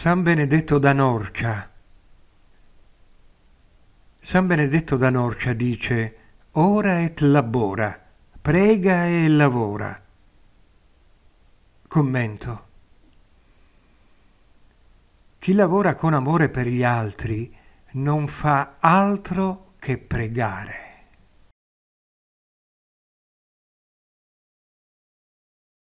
San Benedetto da Norcia. San Benedetto da Norcia dice ora et labora, prega e lavora. Commento. Chi lavora con amore per gli altri non fa altro che pregare.